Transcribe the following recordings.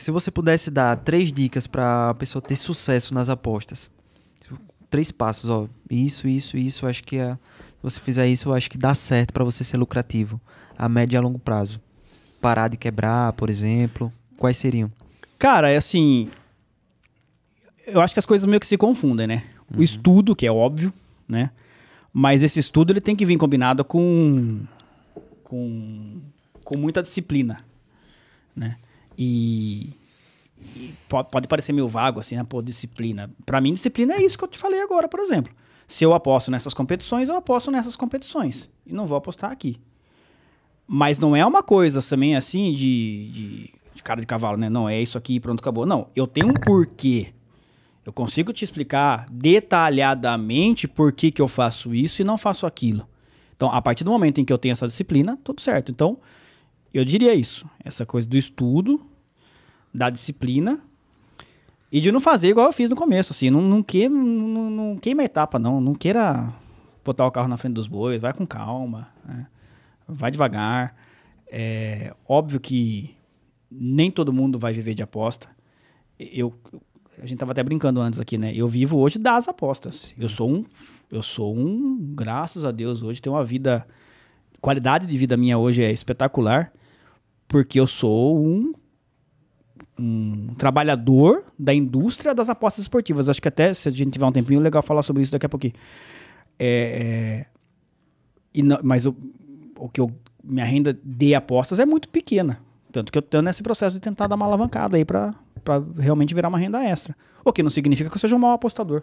Se você pudesse dar três dicas para a pessoa ter sucesso nas apostas, três passos, ó, isso, isso, isso, acho que é, se você fizer isso, acho que dá certo para você ser lucrativo a médio e a longo prazo. Parar de quebrar, por exemplo, quais seriam? Cara, é assim, eu acho que as coisas meio que se confundem, né? Uhum. O estudo, que é óbvio, né? Mas esse estudo ele tem que vir combinado com com, com muita disciplina, né? E, e pode, parecer meio vago, assim, né? Pô, disciplina. Para mim, disciplina é isso que eu te falei agora, por exemplo. Se eu aposto nessas competições, eu aposto nessas competições. E não vou apostar aqui. Mas não é uma coisa também assim de, de, de cara de cavalo, né? Não, é isso aqui e pronto, acabou. Não, eu tenho um porquê. Eu consigo te explicar detalhadamente por que, que eu faço isso e não faço aquilo. Então, a partir do momento em que eu tenho essa disciplina, tudo certo. Então, eu diria isso. Essa coisa do estudo, da disciplina e de não fazer igual eu fiz no começo, assim. Não, não, queima, não, não queima a etapa, não. Não queira botar o carro na frente dos bois, vai com calma, né? vai devagar. É óbvio que nem todo mundo vai viver de aposta. Eu, a gente tava até brincando antes aqui, né? Eu vivo hoje das apostas. Sim. Eu sou um, eu sou um, graças a Deus hoje tenho uma vida, qualidade de vida minha hoje é espetacular, porque eu sou um um trabalhador da indústria das apostas esportivas. Acho que até, se a gente tiver um tempinho, legal falar sobre isso daqui a pouquinho. É, é, não, mas o, o que eu, minha renda de apostas é muito pequena. Tanto que eu estou nesse processo de tentar dar uma alavancada aí para realmente virar uma renda extra. O que não significa que eu seja um mau apostador.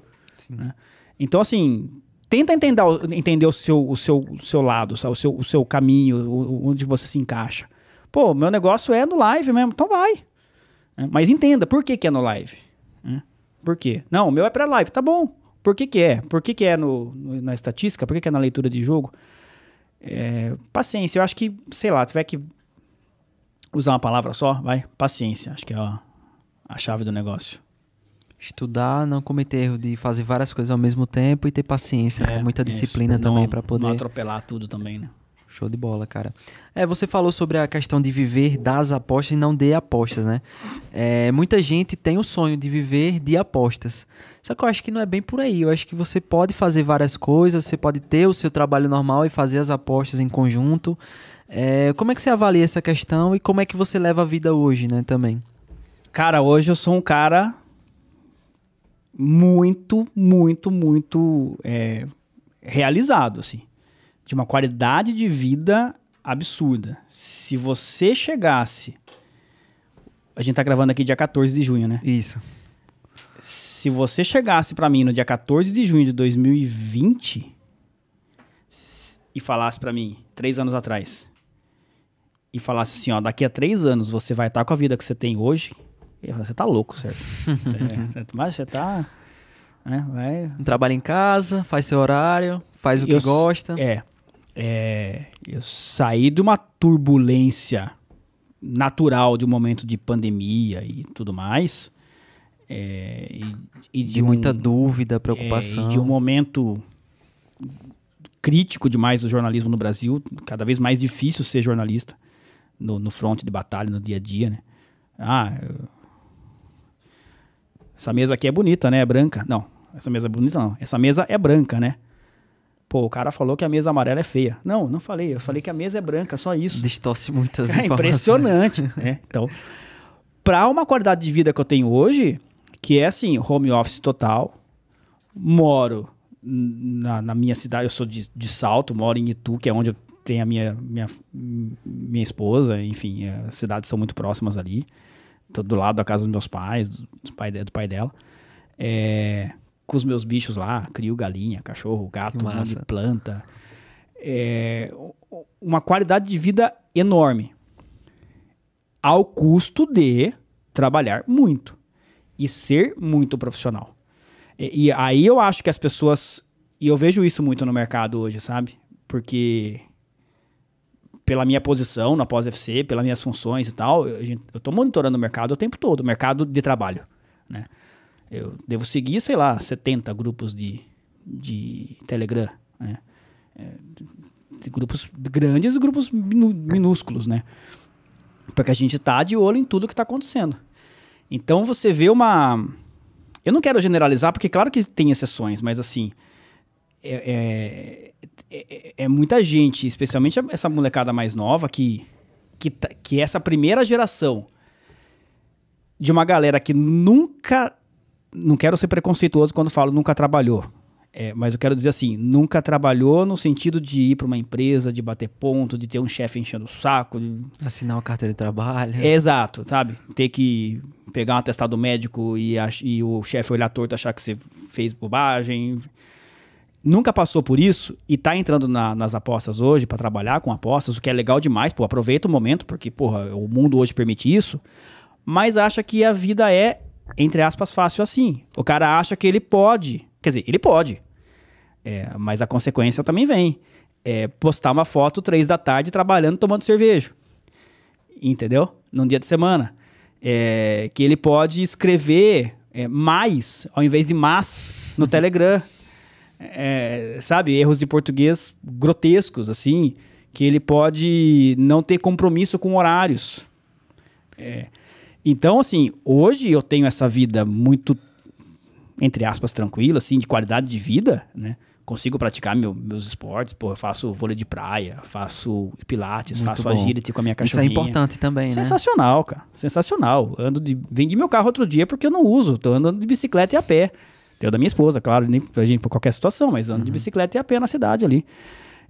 Né? Então, assim, tenta entender, entender o, seu, o, seu, o seu lado, O, seu, o seu caminho, o, onde você se encaixa. Pô, meu negócio é no live mesmo, então vai. Né? Mas entenda, por que, que é no live? Né? Por quê? Não, o meu é para live, tá bom. Por que, que é? Por que, que é no, no na estatística? Por que, que é na leitura de jogo? É, paciência, eu acho que, sei lá, tiver que usar uma palavra só, vai. Paciência, acho que é a, a chave do negócio. Estudar, não cometer erro de fazer várias coisas ao mesmo tempo e ter paciência, né? é, né? Muita disciplina isso. também para poder. Não atropelar tudo também, né? Show de bola, cara. É, você falou sobre a questão de viver das apostas e não de apostas, né? É, muita gente tem o sonho de viver de apostas. Só que eu acho que não é bem por aí. Eu acho que você pode fazer várias coisas, você pode ter o seu trabalho normal e fazer as apostas em conjunto. É, como é que você avalia essa questão e como é que você leva a vida hoje, né, também? Cara, hoje eu sou um cara muito, muito, muito é, realizado, assim de uma qualidade de vida absurda. Se você chegasse. A gente tá gravando aqui dia 14 de junho, né? Isso. Se você chegasse para mim no dia 14 de junho de 2020 e falasse para mim, três anos atrás, e falasse assim, ó, daqui a três anos você vai estar tá com a vida que você tem hoje, eu ia falar, você tá louco, certo? você, é, é, mas você tá... Né, vai... Trabalha em casa, faz seu horário, faz o que eu, gosta. É, é, eu saí de uma turbulência natural de um momento de pandemia e tudo mais. É, e, e, de, de um, muita dúvida, preocupação. É, de um momento crítico demais do jornalismo no Brasil, cada vez mais difícil ser jornalista no, no fronte de batalha, no dia a dia, né? Ah, eu... essa mesa aqui é bonita, né? É branca. Não, essa mesa é bonita não. Essa mesa é branca, né? Pô, o cara falou que a mesa amarela é feia. Não, não falei. Eu falei que a mesa é branca, só isso. Distorce muitas É impressionante. né? Então, para uma qualidade de vida que eu tenho hoje, que é assim, home office total, moro na, na minha cidade, eu sou de, de, Salto, moro em Itu, que é onde eu tenho a minha, minha, minha esposa, enfim, as cidades são muito próximas ali. Tô do lado da casa dos meus pais, do, do pai, do pai dela. É com os meus bichos lá, crio galinha, cachorro, gato, um monte de planta. É, uma qualidade de vida enorme. Ao custo de trabalhar muito e ser muito profissional. E, e aí eu acho que as pessoas. E eu vejo isso muito no mercado hoje, sabe? Porque pela minha posição na pós-FC, pelas minhas funções e tal, eu, eu tô monitorando o mercado o tempo todo, o mercado de trabalho, né? Eu devo seguir, sei lá, 70 grupos de, de Telegram, né? É, de grupos grandes e grupos minu, minúsculos, né? Porque a gente tá de olho em tudo que tá acontecendo. Então você vê uma. Eu não quero generalizar, porque claro que tem exceções, mas assim. É, é, é, é, é muita gente, especialmente essa molecada mais nova, que, que, tá, que é essa primeira geração de uma galera que nunca não quero ser preconceituoso quando falo nunca trabalhou. É, mas eu quero dizer assim, nunca trabalhou no sentido de ir para uma empresa, de bater ponto, de ter um chefe enchendo o saco. De... Assinar uma carteira de trabalho. É, exato, sabe? Ter que pegar um atestado médico e, e o chefe olhar torto achar que você fez bobagem. Nunca passou por isso e está entrando na, nas apostas hoje para trabalhar com apostas, o que é legal demais, pô, aproveita o momento, porque, porra, o mundo hoje permite isso, mas acha que a vida é entre aspas, fácil assim. O cara acha que ele pode. Quer dizer, ele pode. É, mas a consequência também vem. É postar uma foto três da tarde trabalhando, tomando cerveja. Entendeu? Num dia de semana. É, que ele pode escrever é, mais ao invés de mas no Telegram. É, sabe? Erros de português grotescos, assim. Que ele pode não ter compromisso com horários. É. Então, assim, hoje eu tenho essa vida muito, entre aspas, tranquila, assim, de qualidade de vida, né? Consigo praticar meu, meus esportes, pô, eu faço vôlei de praia, faço pilates, muito faço bom. agility com a minha cachorrinha. Isso é importante também, né? Sensacional, né? cara. Sensacional. Ando de... Vendi meu carro outro dia porque eu não uso. Tô andando de bicicleta e a pé. Tenho da minha esposa, claro, nem pra gente, por qualquer situação, mas ando uhum. de bicicleta e a pé na cidade ali.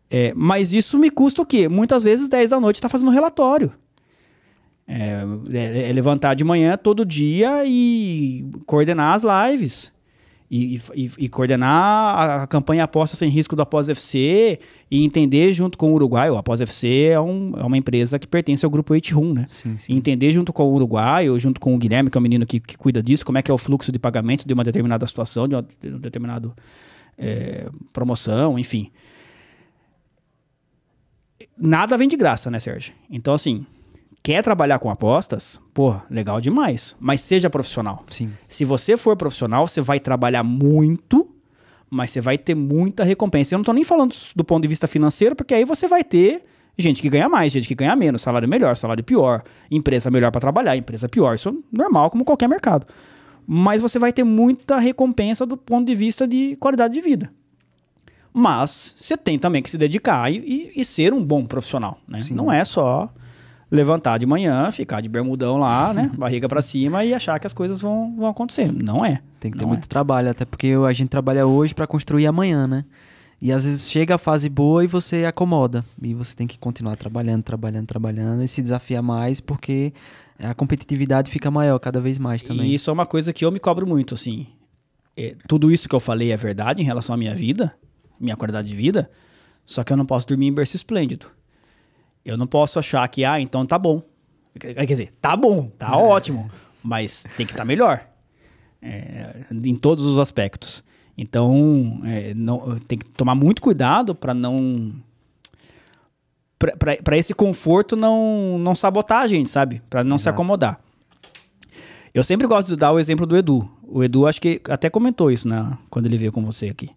É, mas isso me custa o quê? Muitas vezes 10 da noite tá fazendo relatório. É, é, é, levantar de manhã todo dia e coordenar as lives. E, e, e coordenar a campanha Aposta Sem Risco do Após FC e entender junto com o Uruguai. O Após FC é, um, é, uma empresa que pertence ao grupo Etirum, né? Sim, sim. E entender junto com o Uruguai ou junto com o Guilherme, que é o menino que, que cuida disso, como é que é o fluxo de pagamento de uma determinada situação, de, uma, de um determinado é, promoção, enfim. Nada vem de graça, né, Sérgio? Então, assim, quer trabalhar com apostas, pô, legal demais. Mas seja profissional. Sim. Se você for profissional, você vai trabalhar muito, mas você vai ter muita recompensa. Eu não tô nem falando do ponto de vista financeiro, porque aí você vai ter gente que ganha mais, gente que ganha menos, salário melhor, salário pior, empresa melhor para trabalhar, empresa pior. Isso é normal, como qualquer mercado. Mas você vai ter muita recompensa do ponto de vista de qualidade de vida. Mas você tem também que se dedicar e, e, e ser um bom profissional. Né? Não é só levantar de manhã, ficar de bermudão lá, né? Barriga para cima e achar que as coisas vão, vão acontecer. Não é. Tem que ter muito é. trabalho, até porque a gente trabalha hoje para construir amanhã, né? E às vezes chega a fase boa e você acomoda. E você tem que continuar trabalhando, trabalhando, trabalhando e se desafiar mais, porque a competitividade fica maior cada vez mais também. E isso é uma coisa que eu me cobro muito, assim. É, tudo isso que eu falei é verdade em relação à minha vida, minha qualidade de vida, só que eu não posso dormir em berço esplêndido. Eu não posso achar que, ah, então tá bom. Quer dizer, tá bom, tá é. ótimo, mas tem que estar tá melhor. É, em todos os aspectos. Então, é, não, tem que tomar muito cuidado para não. para esse conforto não, não sabotar a gente, sabe? Para não Exato. se acomodar. Eu sempre gosto de dar o exemplo do Edu. O Edu, acho que até comentou isso né, quando ele veio com você aqui.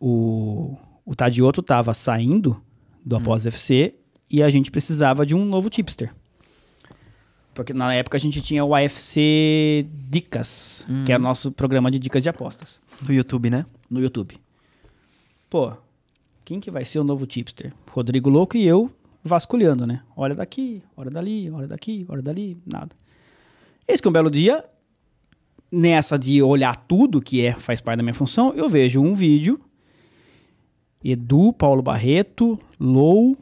O, o Tadioto estava saindo do hum. Após FC e a gente precisava de um novo tipster. Porque na época a gente tinha o AFC Dicas, hum. que é o hum. nosso programa de dicas de apostas. No YouTube, né? No YouTube. Pô, quem que vai ser o novo tipster? Rodrigo Louco e eu vasculhando, né? Olha daqui, olha dali, olha daqui, olha dali, nada. Esse que é um belo dia, nessa de olhar tudo que é faz parte da minha função, eu vejo um vídeo Edu, Paulo Barreto, Lou,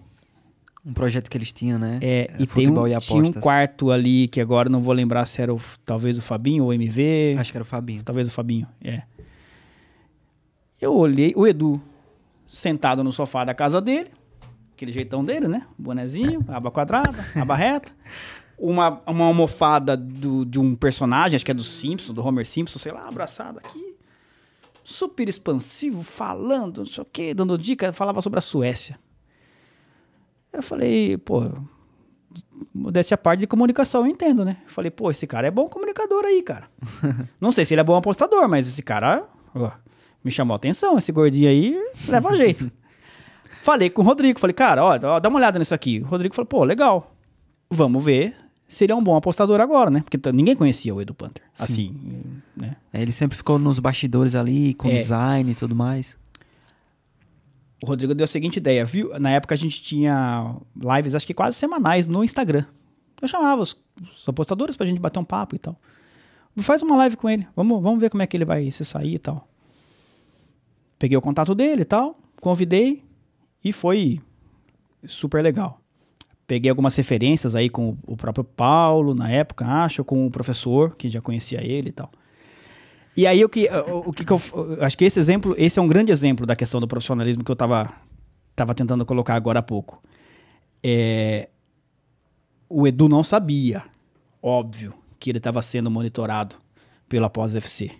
um projeto que eles tinham, né? É, e futebol tem um, e apostas. tinha um quarto ali que agora não vou lembrar se era o, talvez o Fabinho ou o MV. Acho que era o Fabinho. Talvez o Fabinho, é. Eu olhei, o Edu sentado no sofá da casa dele, aquele jeitão dele, né? Bonezinho, aba quadrada, aba reta. Uma, uma almofada do, de um personagem, acho que é do Simpson, do Homer Simpson, sei lá, abraçado aqui. Super expansivo, falando, não sei o quê, dando dica, falava sobre a Suécia. Eu falei, pô, modéstia à parte de comunicação, eu entendo, né? Eu falei, pô, esse cara é bom comunicador aí, cara. Não sei se ele é bom apostador, mas esse cara ó, me chamou a atenção. Esse gordinho aí leva jeito. falei com o Rodrigo, falei, cara, ó, dá uma olhada nisso aqui. O Rodrigo falou, pô, legal. Vamos ver se ele é um bom apostador agora, né? Porque ninguém conhecia o Edu Panther. Sim. Assim, né? É, ele sempre ficou nos bastidores ali, com é. design e tudo mais o Rodrigo deu a seguinte ideia, viu? Na época a gente tinha lives, acho que quase semanais, no Instagram. Eu chamava os, os apostadores pra gente bater um papo e tal. Faz uma live com ele, vamos, vamos ver como é que ele vai se sair e tal. Peguei o contato dele e tal, convidei e foi super legal. Peguei algumas referências aí com o próprio Paulo, na época, acho, com o professor, que já conhecia ele e tal. E aí o que, o, o que, que eu, acho que esse exemplo, esse é um grande exemplo da questão do profissionalismo que eu estava tava tentando colocar agora há pouco. É, o Edu não sabia, óbvio, que ele estava sendo monitorado pela pós-FC.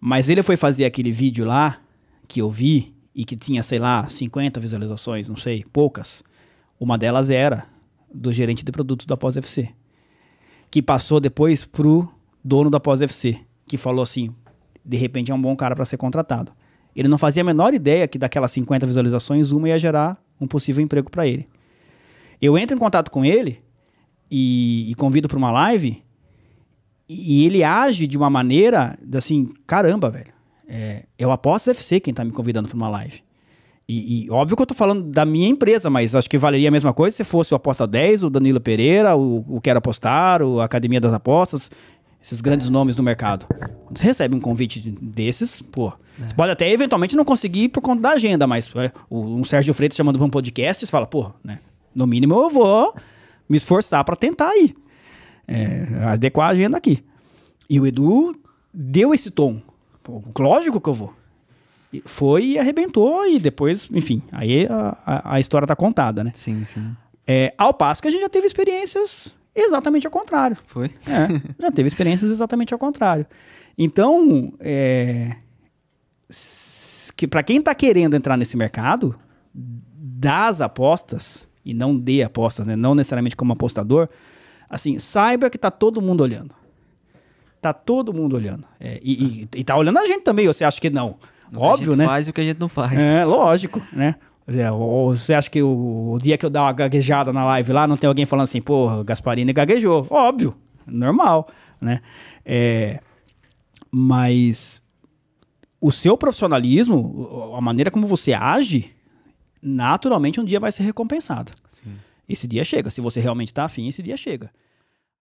Mas ele foi fazer aquele vídeo lá que eu vi e que tinha, sei lá, 50 visualizações, não sei, poucas. Uma delas era do gerente de produtos da Pós-FC, que passou depois pro dono da Pós-FC que falou assim: de repente é um bom cara para ser contratado. Ele não fazia a menor ideia que daquelas 50 visualizações, uma ia gerar um possível emprego para ele. Eu entro em contato com ele e, e convido para uma live e, ele age de uma maneira assim: caramba, velho, é, eu aposto FC quem está me convidando para uma live. E, e, óbvio que eu estou falando da minha empresa, mas acho que valeria a mesma coisa se fosse o Aposta 10, o Danilo Pereira, o, o Quero Apostar, o Academia das Apostas esses grandes nomes do mercado. Quando você recebe um convite desses, pô, é. você pode até eventualmente não conseguir por conta da agenda, mas é, um Sérgio Freitas chamando para um podcast, você fala, pô, né? No mínimo eu vou me esforçar para tentar aí. É, adequar a agenda aqui. E o Edu deu esse tom. Pô, lógico que eu vou. E foi e arrebentou, e depois, enfim, aí a, a, a história tá contada, né? Sim, sim. É, ao passo que a gente já teve experiências Exatamente ao contrário. Foi? É, já teve experiências exatamente ao contrário. Então, é, que para quem está querendo entrar nesse mercado das apostas e não de apostas, né? não necessariamente como apostador, assim, saiba que está todo mundo olhando. está todo mundo olhando. É, e, está olhando a gente também, você acha que não? Óbvio, né? faz o que a gente não faz. É, lógico, né? É, ou você acha que o, o, dia que eu dar uma gaguejada na live lá, não tem alguém falando assim, porra, Gasparini gaguejou. Óbvio, normal, né? É, mas o seu profissionalismo, a maneira como você age, naturalmente um dia vai ser recompensado. Sim. Esse dia chega. Se você realmente está afim, esse dia chega.